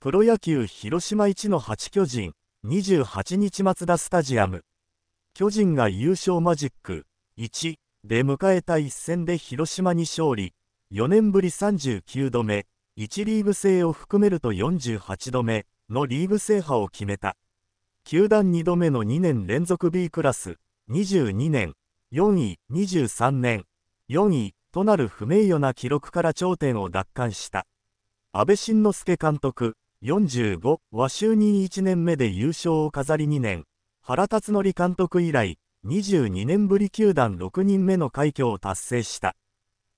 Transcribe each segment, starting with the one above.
プロ野球広島一の8巨人、28日マツダスタジアム。巨人が優勝マジック1で迎えた一戦で広島に勝利、4年ぶり39度目、1リーグ制を含めると48度目のリーグ制覇を決めた。球団2度目の2年連続 B クラス、22年、4位、23年、4位となる不名誉な記録から頂点を奪還した。安倍晋之助監督、45は就任1年目で優勝を飾り2年、原辰徳監督以来、22年ぶり球団6人目の快挙を達成した。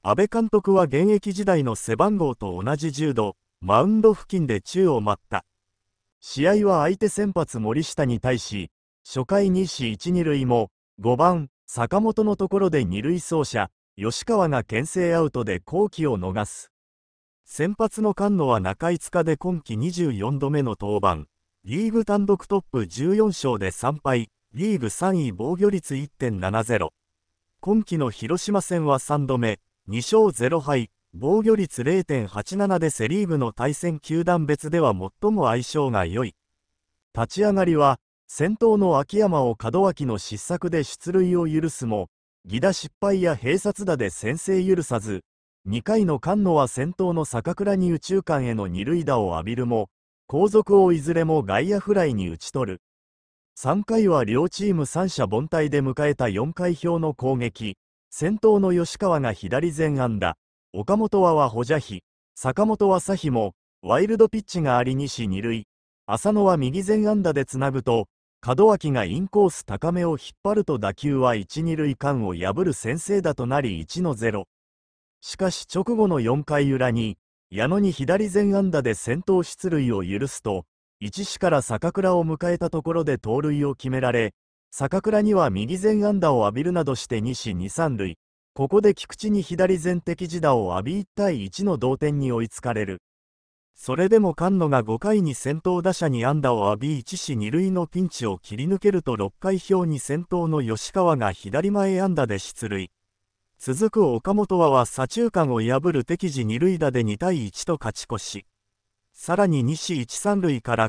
安倍監督は現役時代の背番号と同じ柔道、度、マウンド付近で宙を舞った。試合は相手先発森下に対し、初回2市1、2塁も、5番、坂本のところで2塁走者、吉川が牽制アウトで好機を逃す。先発の菅野は中5日で今季24度目の登板。リーグ単独トップ14勝で3敗、リーグ3位防御率1.70。今季の広島戦は3度目、2勝0敗、防御率0.87でセ・リーグの対戦球団別では最も相性が良い。立ち上がりは、先頭の秋山を門脇の失策で出塁を許すも、犠打失敗や併殺打で先制許さず、2回の菅野は先頭の坂倉に右中間への二塁打を浴びるも、後続をいずれも外野フライに打ち取る。3回は両チーム三者凡退で迎えた4回表の攻撃、先頭の吉川が左前安打、岡本はは補じ比、坂本は左比も、ワイルドピッチがあり西二塁、浅野は右前安打でつなぐと、門脇がインコース高めを引っ張ると打球は一二塁間を破る先制打となり1の0。しかし直後の4回裏に、矢野に左前安打で先頭出塁を許すと、1市から坂倉を迎えたところで盗塁を決められ、坂倉には右前安打を浴びるなどして2市2、3塁。ここで菊池に左前敵地打を浴び1対1の同点に追いつかれる。それでも菅野が5回に先頭打者に安打を浴び1市2塁のピンチを切り抜けると6回表に先頭の吉川が左前安打で出塁。続く岡本はは左中間を破る敵地二塁打で2対1と勝ち越し、さらに西一三塁から